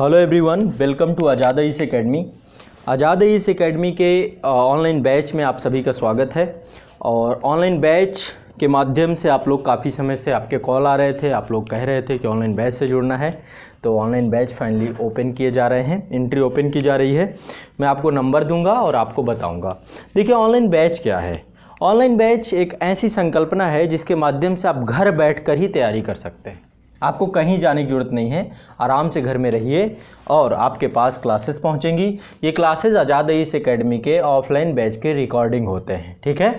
hello everyone welcome to Azad IAS academy Azad IAS academy के online uh, batch में आप सभी का स्वागत है और ऑनलाइन बैच के माध्यम से आप लोग काफ़ी समय से आपके कॉल आ रहे थे आप लोग कह रहे थे कि ऑनलाइन बैच से जुड़ना है तो ऑनलाइन बैच फाइनली ओपन किए जा रहे हैं एंट्री ओपन की जा रही है मैं आपको नंबर दूंगा और आपको बताऊंगा देखिए ऑनलाइन बैच क्या है ऑनलाइन बैच एक ऐसी संकल्पना है जिसके माध्यम से आप घर बैठ कर ही तैयारी कर सकते हैं आपको कहीं जाने की ज़रूरत नहीं है आराम से घर में रहिए और आपके पास क्लासेस पहुंचेंगी ये क्लासेस आज़ाद इस एकेडमी के ऑफलाइन बैच के रिकॉर्डिंग होते हैं ठीक है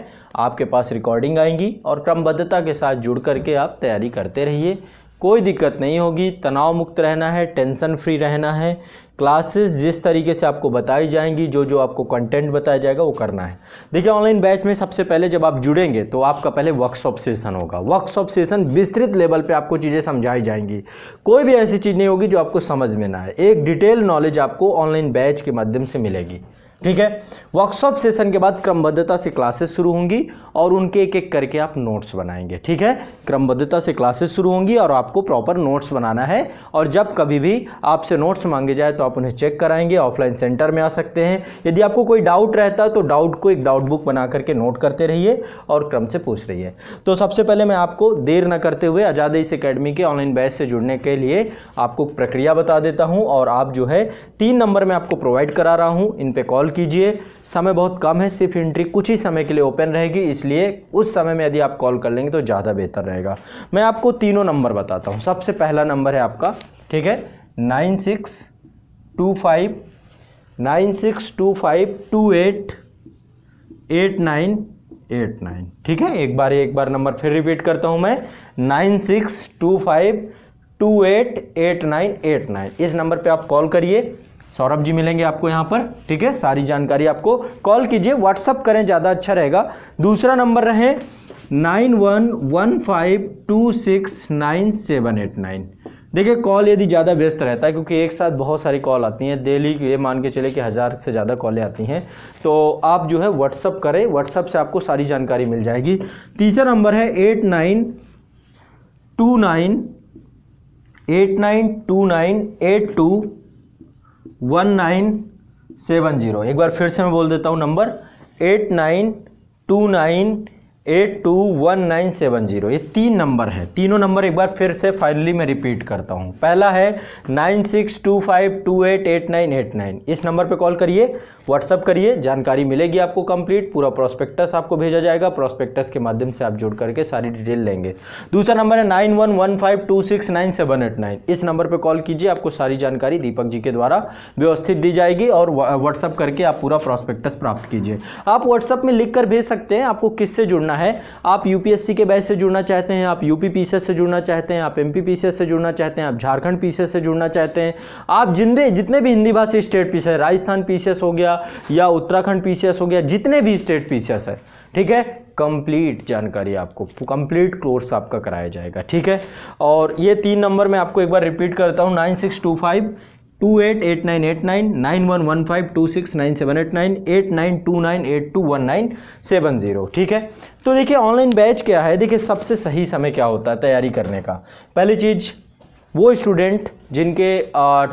आपके पास रिकॉर्डिंग आएंगी और क्रमबद्धता के साथ जुड़ करके आप तैयारी करते रहिए कोई दिक्कत नहीं होगी तनाव मुक्त रहना है टेंशन फ्री रहना है क्लासेस जिस तरीके से आपको बताई जाएंगी जो जो आपको कंटेंट बताया जाएगा वो करना है देखिए ऑनलाइन बैच में सबसे पहले जब आप जुड़ेंगे तो आपका पहले वर्कशॉप सेशन होगा वर्कशॉप सेशन विस्तृत लेवल पे आपको चीज़ें समझाई जाएंगी कोई भी ऐसी चीज़ नहीं होगी जो आपको समझ में ना आए एक डिटेल नॉलेज आपको ऑनलाइन बैच के माध्यम से मिलेगी ठीक है वर्कशॉप सेशन के बाद क्रमबद्धता से क्लासेस शुरू होंगी और उनके एक एक करके आप नोट्स बनाएंगे ठीक है क्रमबद्धता से क्लासेस शुरू होंगी और आपको प्रॉपर नोट्स बनाना है और जब कभी भी आपसे नोट्स मांगे जाए तो आप उन्हें चेक कराएंगे ऑफलाइन सेंटर में आ सकते हैं यदि आपको कोई डाउट रहता है तो डाउट को एक डाउट बुक बना करके नोट करते रहिए और क्रम से पूछ रहिए तो सबसे पहले मैं आपको देर न करते हुए आज़ाद इस अकेडमी के ऑनलाइन बैच से जुड़ने के लिए आपको प्रक्रिया बता देता हूँ और आप जो है तीन नंबर में आपको प्रोवाइड करा रहा हूँ इन पर कॉल कीजिए समय बहुत कम है सिर्फ एंट्री कुछ ही समय के लिए ओपन रहेगी इसलिए उस समय में यदि आप कॉल कर लेंगे तो ज़्यादा बेहतर रहेगा मैं आपको तीनों नंबर बताता हूँ सबसे पहला नंबर है आपका ठीक है nine six two five nine six two five two eight eight nine eight nine ठीक है एक बार एक बार नंबर फिर रिपीट करता हूँ मैं nine six two five two eight eight nine eight nine इस नंबर पे आप कॉल करिए सौरभ जी मिलेंगे आपको यहाँ पर ठीक है सारी जानकारी आपको कॉल कीजिए व्हाट्सअप करें ज़्यादा अच्छा रहेगा दूसरा नंबर रहे nine one one five two six nine seven eight nine देखिए कॉल यदि ज़्यादा व्यस्त रहता है क्योंकि एक साथ बहुत सारी कॉल आती हैं डेली ये मान के चले कि हज़ार से ज़्यादा कॉलें आती हैं तो आप जो है व्हाट्सअप करें व्हाट्सअप से आपको सारी जानकारी मिल जाएगी तीसरा नंबर है eight nine two nine eight nine two nine eight two one nine seven zero एक बार फिर से मैं बोल देता हूँ number eight nine two nine eight two one nine seven zero ये तीन नंबर है तीनों नंबर एक बार फिर से फाइनली मैं रिपीट करता हूँ पहला है nine six two five two eight eight nine eight nine इस नंबर पे कॉल करिए व्हाट्सअप करिए जानकारी मिलेगी आपको कंप्लीट पूरा प्रोस्पेक्टस आपको भेजा जाएगा प्रोस्पेक्टस के माध्यम से आप जोड़ करके सारी डिटेल लेंगे दूसरा नंबर है nine one one five two six nine seven eight nine इस नंबर पर कॉल कीजिए आपको सारी जानकारी दीपक जी के द्वारा व्यवस्थित दी जाएगी और व्हाट्सअप करके आप पूरा प्रोस्पेक्टस प्राप्त कीजिए आप व्हाट्सअप में लिख कर भेज सकते हैं आपको किससे जुड़ना करना है आप यूपीएससी के बैच से जुड़ना चाहते हैं आप यूपी पीसीएस से जुड़ना चाहते हैं आप एमपी पीसीएस से जुड़ना चाहते हैं आप झारखंड पीसीएस से जुड़ना चाहते हैं आप जिंदे जितने भी हिंदी भाषी स्टेट पीसीएस राजस्थान पीसीएस हो गया या उत्तराखंड पीसीएस हो गया जितने भी स्टेट पीसीएस है ठीक है कंप्लीट जानकारी आपको कंप्लीट कोर्स आपका कराया जाएगा ठीक है और ये तीन नंबर मैं आपको एक बार रिपीट करता हूँ nine six two five two eight eight nine eight nine nine one one five two six nine seven eight nine eight nine two nine eight two one nine seven zero ठीक है तो देखिए online batch क्या है देखिए सबसे सही समय क्या होता है तैयारी करने का पहली चीज़ वो स्टूडेंट जिनके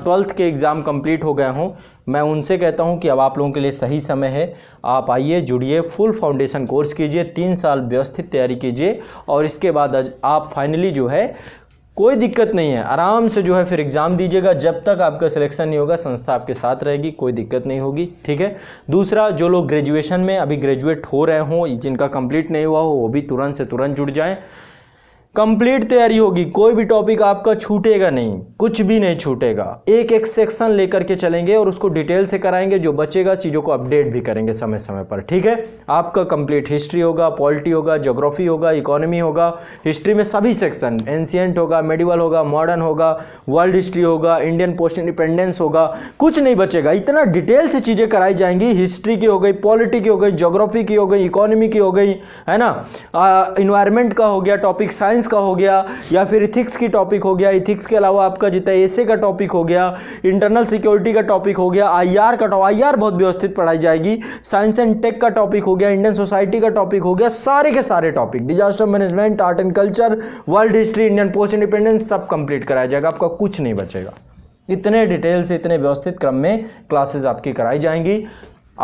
ट्वेल्थ के एग्ज़ाम कंप्लीट हो गए हों मैं उनसे कहता हूं कि अब आप लोगों के लिए सही समय है आप आइए जुड़िए फुल फाउंडेशन कोर्स कीजिए तीन साल व्यवस्थित तैयारी कीजिए और इसके बाद आप फाइनली जो है कोई दिक्कत नहीं है आराम से जो है फिर एग्ज़ाम दीजिएगा जब तक आपका सिलेक्शन नहीं होगा संस्था आपके साथ रहेगी कोई दिक्कत नहीं होगी ठीक है दूसरा जो लोग ग्रेजुएशन में अभी ग्रेजुएट हो रहे हों जिनका कंप्लीट नहीं हुआ हो वो भी तुरंत से तुरंत जुड़ जाएँ कंप्लीट तैयारी होगी कोई भी टॉपिक आपका छूटेगा नहीं कुछ भी नहीं छूटेगा एक एक सेक्शन लेकर के चलेंगे और उसको डिटेल से कराएंगे जो बचेगा चीज़ों को अपडेट भी करेंगे समय समय पर ठीक है आपका कंप्लीट हिस्ट्री होगा पॉलिटी होगा ज्योग्राफी होगा इकोनॉमी होगा हिस्ट्री में सभी सेक्शन एंशियंट होगा मेडिवल होगा मॉडर्न होगा वर्ल्ड हिस्ट्री होगा इंडियन पोस्ट इंडिपेंडेंस होगा कुछ नहीं बचेगा इतना डिटेल से चीज़ें कराई जाएंगी हिस्ट्री की हो गई पॉलिटी की हो गई ज्योग्राफी की हो गई इकोनॉमी की हो गई है ना इन्वायरमेंट का हो गया टॉपिक साइंस साइंस का हो गया या फिर इथिक्स की टॉपिक हो गया इथिक्स के अलावा आपका जितना एसे का टॉपिक हो गया इंटरनल सिक्योरिटी का टॉपिक हो गया आईआर का आईआर बहुत व्यवस्थित पढ़ाई जाएगी साइंस एंड टेक का टॉपिक हो गया इंडियन सोसाइटी का टॉपिक हो गया सारे के सारे topic disaster management art and culture world history Indian post independence सब कंप्लीट कराया जाएगा आपका कुछ नहीं बचेगा इतने डिटेल से इतने व्यवस्थित क्रम में क्लासेस आपकी कराई जाएंगी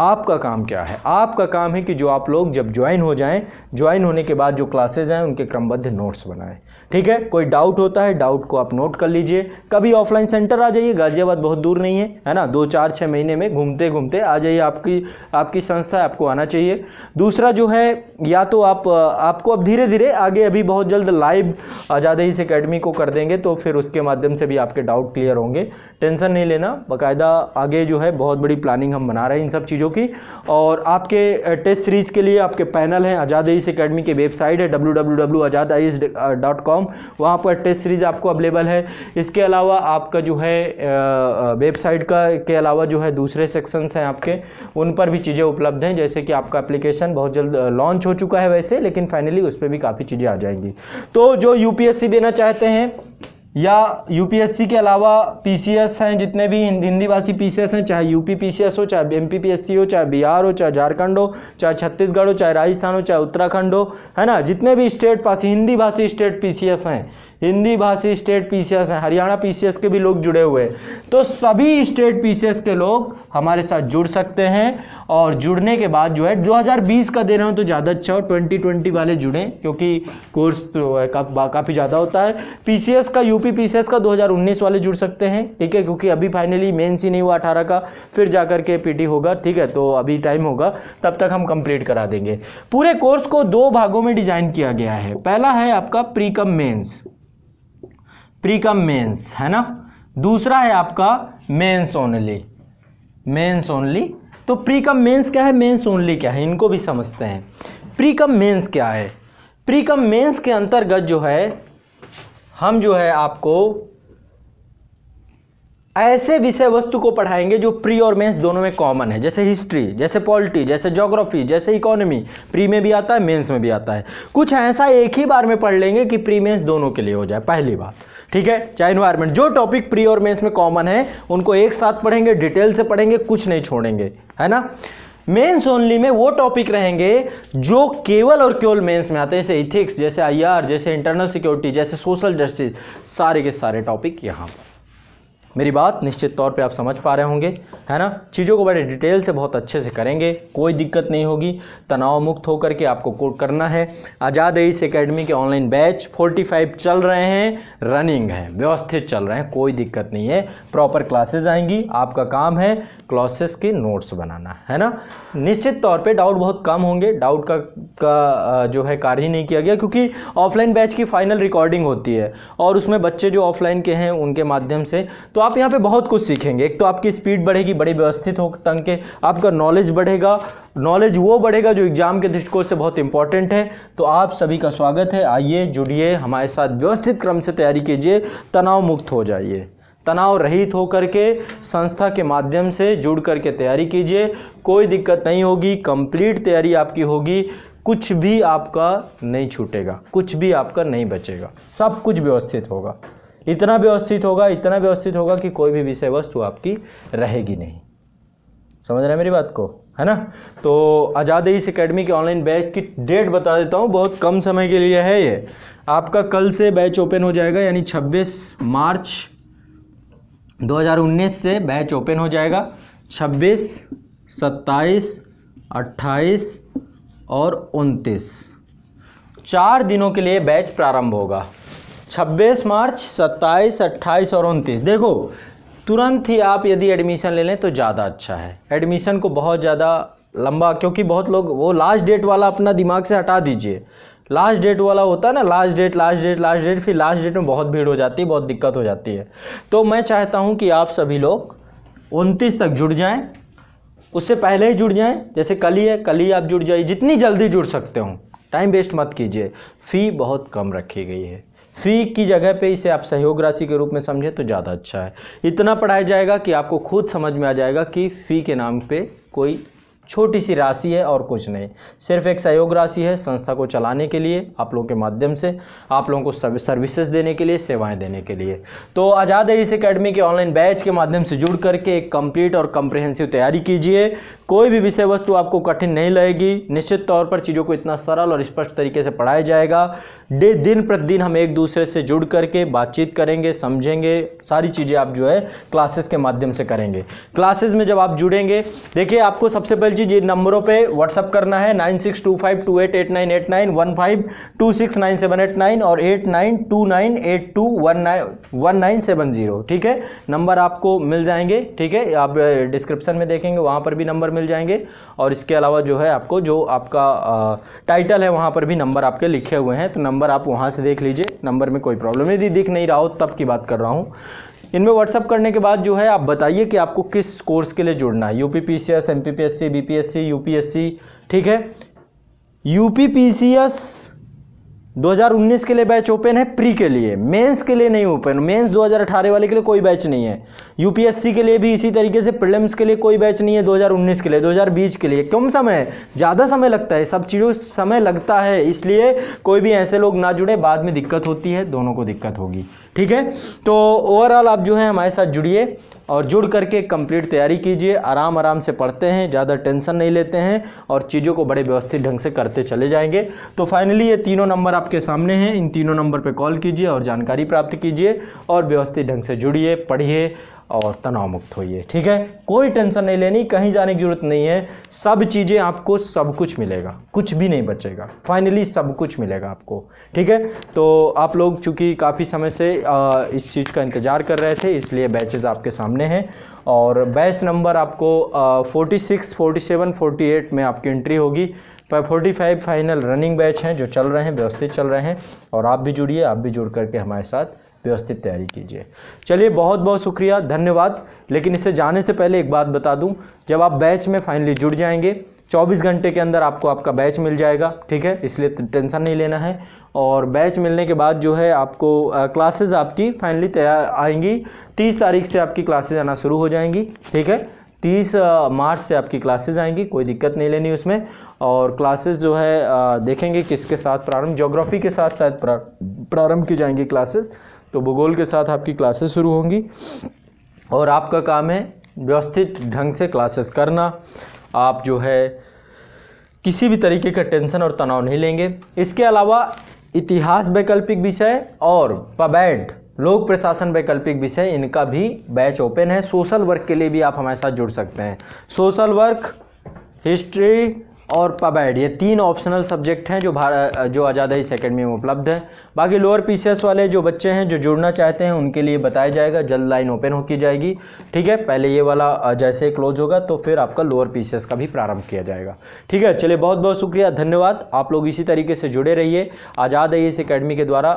आपका काम क्या है आपका काम है कि जो आप लोग जब ज्वाइन हो जाएं ज्वाइन होने के बाद जो क्लासेज हैं उनके क्रमबद्ध नोट्स बनाएं ठीक है कोई डाउट होता है डाउट को आप नोट कर लीजिए कभी ऑफलाइन सेंटर आ जाइए गाज़ियाबाद बहुत दूर नहीं है है ना दो चार छः महीने में घूमते घूमते आ जाइए आपकी आपकी संस्था आपको आना चाहिए दूसरा जो है या तो आप आपको अब धीरे धीरे आगे अभी बहुत जल्द लाइव आज़ाद इस अकेडमी को कर देंगे तो फिर उसके माध्यम से भी आपके डाउट क्लियर होंगे टेंशन नहीं लेना बाकायदा आगे जो है बहुत बड़ी प्लानिंग हम बना रहे हैं इन सब चीज़ों चीज़ों की और आपके टेस्ट सीरीज़ के लिए आपके पैनल हैं आज़ाद आईस अकेडमी की वेबसाइट है W W W Azad IAS dot com वहाँ पर टेस्ट सीरीज़ आपको अवेलेबल है इसके अलावा आपका जो है वेबसाइट का के अलावा जो है दूसरे सेक्शंस हैं आपके उन पर भी चीज़ें उपलब्ध हैं जैसे कि आपका एप्लीकेशन बहुत जल्द लॉन्च हो चुका है वैसे लेकिन फाइनली उस पर भी काफ़ी चीज़ें आ जाएंगी तो जो यू देना चाहते हैं या यूपीएससी के अलावा पीसीएस हैं जितने भी हिंदी भाषी पीसीएस हैं चाहे यूपी पीसीएस हो चाहे एमपीपीएससी हो चाहे बिहार हो चाहे झारखंड हो चाहे छत्तीसगढ़ हो चाहे राजस्थान हो चाहे उत्तराखंड हो है ना जितने भी स्टेट पास हिंदी भाषी स्टेट पीसीएस हैं हिंदी भाषी स्टेट पीसीएस हैं हरियाणा पीसीएस के भी लोग जुड़े हुए हैं तो सभी स्टेट पीसीएस के लोग हमारे साथ जुड़ सकते हैं और जुड़ने के बाद जो है 2020 का दे रहे हो तो ज़्यादा अच्छा हो 2020 वाले जुड़ें क्योंकि कोर्स तो का, काफ़ी ज़्यादा होता है पीसीएस का यूपी पीसीएस का 2019 वाले जुड़ सकते हैं ठीक है क्योंकि अभी फाइनली मेन्स ही नहीं हुआ अठारह का फिर कर के पीटी होगा ठीक है तो अभी टाइम होगा तब तक हम कंप्लीट करा देंगे पूरे कोर्स को दो भागों में डिजाइन किया गया है पहला है आपका प्रीकम मेन्स प्री का मेंस है ना दूसरा है आपका मेंस ओनली मेंस ओनली तो प्री मेंस क्या है मेंस ओनली क्या है इनको भी समझते हैं प्री का मेंस क्या है प्री का मेंस के अंतर्गत जो है हम जो है आपको ऐसे विषय वस्तु को पढ़ाएंगे जो प्री और मेंस दोनों में कॉमन है जैसे हिस्ट्री जैसे पॉलिटी जैसे जोग्राफी जैसे इकोनॉमी प्री में भी आता है मेंस में भी आता है कुछ ऐसा एक ही बार में पढ़ लेंगे कि प्री मेंस दोनों के लिए हो जाए पहली बात ठीक है चाहे इन्वायरमेंट जो टॉपिक प्री और मेंस में कॉमन है उनको एक साथ पढ़ेंगे डिटेल से पढ़ेंगे कुछ नहीं छोड़ेंगे है ना मेंस ओनली में वो टॉपिक रहेंगे जो केवल और केवल मेंस में आते हैं जैसे इथिक्स जैसे आईआर जैसे इंटरनल सिक्योरिटी जैसे सोशल जस्टिस सारे के सारे टॉपिक यहाँ पर मेरी बात निश्चित तौर पे आप समझ पा रहे होंगे है ना चीज़ों को बड़े डिटेल से बहुत अच्छे से करेंगे कोई दिक्कत नहीं होगी तनाव मुक्त होकर के आपको कोर्ट करना है आज़ाद एस एकेडमी के ऑनलाइन बैच 45 चल रहे हैं रनिंग है व्यवस्थित चल रहे हैं कोई दिक्कत नहीं है प्रॉपर क्लासेज आएंगी आपका काम है क्लासेस के नोट्स बनाना है ना निश्चित तौर पर डाउट बहुत कम होंगे डाउट का, का जो है कार्य नहीं किया गया क्योंकि ऑफलाइन बैच की फ़ाइनल रिकॉर्डिंग होती है और उसमें बच्चे जो ऑफलाइन के हैं उनके माध्यम से तो आप यहाँ पे बहुत कुछ सीखेंगे एक तो आपकी स्पीड बढ़ेगी बड़े व्यवस्थित हो तंग के आपका नॉलेज बढ़ेगा नॉलेज वो बढ़ेगा जो एग्जाम के दृष्टिकोण से बहुत इंपॉर्टेंट है तो आप सभी का स्वागत है आइए जुड़िए हमारे साथ व्यवस्थित क्रम से तैयारी कीजिए तनाव मुक्त हो जाइए तनाव रहित होकर के संस्था के माध्यम से जुड़ करके तैयारी कीजिए कोई दिक्कत नहीं होगी कंप्लीट तैयारी आपकी होगी कुछ भी आपका नहीं छूटेगा कुछ भी आपका नहीं बचेगा सब कुछ व्यवस्थित होगा इतना व्यवस्थित होगा इतना व्यवस्थित होगा कि कोई भी विषय वस्तु आपकी रहेगी नहीं समझ रहे हैं मेरी बात को है ना तो आज़ाद इस अकेडमी के ऑनलाइन बैच की डेट बता देता हूँ बहुत कम समय के लिए है ये आपका कल से बैच ओपन हो जाएगा यानी 26 मार्च 2019 से बैच ओपन हो जाएगा 26, 27, 28 और 29 चार दिनों के लिए बैच प्रारंभ होगा छब्बीस मार्च सत्ताईस अट्ठाईस और उनतीस देखो तुरंत ही आप यदि एडमिशन ले लें तो ज़्यादा अच्छा है एडमिशन को बहुत ज़्यादा लंबा क्योंकि बहुत लोग वो लास्ट डेट वाला अपना दिमाग से हटा दीजिए लास्ट डेट वाला होता है ना last date last date last date फिर लास्ट डेट में बहुत भीड़ हो जाती है बहुत दिक्कत हो जाती है तो मैं चाहता हूँ कि आप सभी लोग उनतीस तक जुड़ जाएँ उससे पहले ही जुड़ जाएँ जैसे कल ही है कल ही आप जुड़ जाइए जितनी जल्दी जुड़ सकते हो टाइम वेस्ट मत कीजिए फ़ी बहुत कम रखी गई है फी की जगह पे इसे आप सहयोग राशि के रूप में समझें तो ज़्यादा अच्छा है इतना पढ़ाया जाएगा कि आपको खुद समझ में आ जाएगा कि फ़ी के नाम पे कोई छोटी सी राशि है और कुछ नहीं सिर्फ एक सहयोग राशि है संस्था को चलाने के लिए आप लोगों के माध्यम से आप लोगों को सर्विसेज देने के लिए सेवाएं देने के लिए तो आज़ाद है इस अकेडमी के ऑनलाइन बैच के माध्यम से जुड़ करके एक कंप्लीट और कंप्रिहेंसिव तैयारी कीजिए कोई भी विषय वस्तु आपको कठिन नहीं लगेगी निश्चित तौर पर चीज़ों को इतना सरल और स्पष्ट तरीके से पढ़ाया जाएगा डे दिन प्रतिदिन हम एक दूसरे से जुड़ करके बातचीत करेंगे समझेंगे सारी चीज़ें आप जो है क्लासेस के माध्यम से करेंगे क्लासेस में जब आप जुड़ेंगे देखिए आपको सबसे पहले जी जी नंबरों पे व्हाट्सअप करना है nine six two five two eight eight nine eight nine one five two six nine seven eight nine और eight nine two nine eight two one nine one nine seven zero ठीक है number आपको मिल जाएंगे ठीक है आप description में देखेंगे वहाँ पर भी नंबर मिल जाएंगे और इसके अलावा जो है आपको जो आपका टाइटल है वहाँ पर भी नंबर आपके लिखे हुए हैं तो नंबर आप वहाँ से देख लीजिए नंबर में कोई प्रॉब्लम यदि दिख नहीं रहा हो तब की बात कर रहा हूँ इनमें व्हाट्सअप करने के बाद जो है आप बताइए कि आपको किस कोर्स के लिए जुड़ना है UPPCS P BPSC C S M P P S C B P S C U P S C ठीक है U P P C S 2019 के लिए बैच ओपन है प्री के लिए मेंस के लिए नहीं ओपन मेंस 2018 वाले के लिए कोई बैच नहीं है यूपीएससी के लिए भी इसी तरीके से प्रिलिम्स के लिए कोई बैच नहीं है 2019 के लिए 2020 के लिए कम समय ज़्यादा समय लगता है सब चीज़ों समय लगता है इसलिए कोई भी ऐसे लोग ना जुड़े बाद में दिक्कत होती है दोनों को दिक्कत होगी ठीक है तो ओवरऑल आप जो है हमारे साथ जुड़िए और जुड़ करके कंप्लीट तैयारी कीजिए आराम आराम से पढ़ते हैं ज़्यादा टेंशन नहीं लेते हैं और चीज़ों को बड़े व्यवस्थित ढंग से करते चले जाएंगे तो फाइनली ये तीनों नंबर आपके सामने हैं इन तीनों नंबर पर कॉल कीजिए और जानकारी प्राप्त कीजिए और व्यवस्थित ढंग से जुड़िए पढ़िए और तनाव मुक्त होइए ठीक है कोई टेंशन नहीं लेनी कहीं जाने की ज़रूरत नहीं है सब चीज़ें आपको सब कुछ मिलेगा कुछ भी नहीं बचेगा फाइनली सब कुछ मिलेगा आपको ठीक है तो आप लोग चूँकि काफ़ी समय से इस चीज़ का इंतज़ार कर रहे थे इसलिए बैचेज़ आपके सामने हैं और बैच नंबर आपको forty six forty seven forty eight में आपकी एंट्री होगी forty five final running batch हैं जो चल रहे हैं व्यवस्थित चल रहे हैं और आप भी जुड़िए आप भी जुड़ करके हमारे साथ व्यवस्थित तैयारी कीजिए चलिए बहुत बहुत शुक्रिया धन्यवाद लेकिन इससे जाने से पहले एक बात बता दूं जब आप बैच में फाइनली जुड़ जाएंगे 24 घंटे के अंदर आपको आपका बैच मिल जाएगा ठीक है इसलिए टेंशन नहीं लेना है और बैच मिलने के बाद जो है आपको क्लासेस आपकी फाइनली तैयार आएंगी 30 तारीख से आपकी क्लासेज आना शुरू हो जाएंगी ठीक है 30 मार्च से आपकी क्लासेस आएंगी कोई दिक्कत नहीं लेनी उसमें और क्लासेस जो है देखेंगे किसके साथ प्रारंभ जोग्राफ़ी के साथ शायद प्रारंभ की जाएंगी क्लासेस तो भूगोल के साथ आपकी क्लासेस शुरू होंगी और आपका काम है व्यवस्थित ढंग से क्लासेस करना आप जो है किसी भी तरीके का टेंशन और तनाव नहीं लेंगे इसके अलावा इतिहास वैकल्पिक विषय और पबैंड लोक प्रशासन वैकल्पिक विषय इनका भी बैच ओपन है सोशल वर्क के लिए भी आप हमारे साथ जुड़ सकते हैं सोशल वर्क हिस्ट्री और पबैड ये तीन ऑप्शनल सब्जेक्ट हैं जो भार जो आज़ाद हिस अकेडमी में उपलब्ध हैं बाकी लोअर पीसीएस वाले जो बच्चे हैं जो जुड़ना चाहते हैं उनके लिए बताया जाएगा जल्द लाइन ओपन हो की जाएगी ठीक है पहले ये वाला जैसे क्लोज होगा तो फिर आपका लोअर पीसीएस का भी प्रारंभ किया जाएगा ठीक है चलिए बहुत बहुत शुक्रिया धन्यवाद आप लोग इसी तरीके से जुड़े रहिए आज़ाद आई एस अकेडमी के द्वारा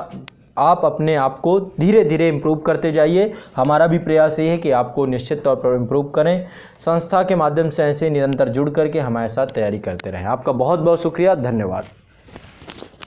आप अपने आप को धीरे धीरे इम्प्रूव करते जाइए हमारा भी प्रयास ये है कि आपको निश्चित तौर पर इम्प्रूव करें संस्था के माध्यम से ऐसे निरंतर जुड़ करके हमारे साथ तैयारी करते रहें आपका बहुत बहुत शुक्रिया धन्यवाद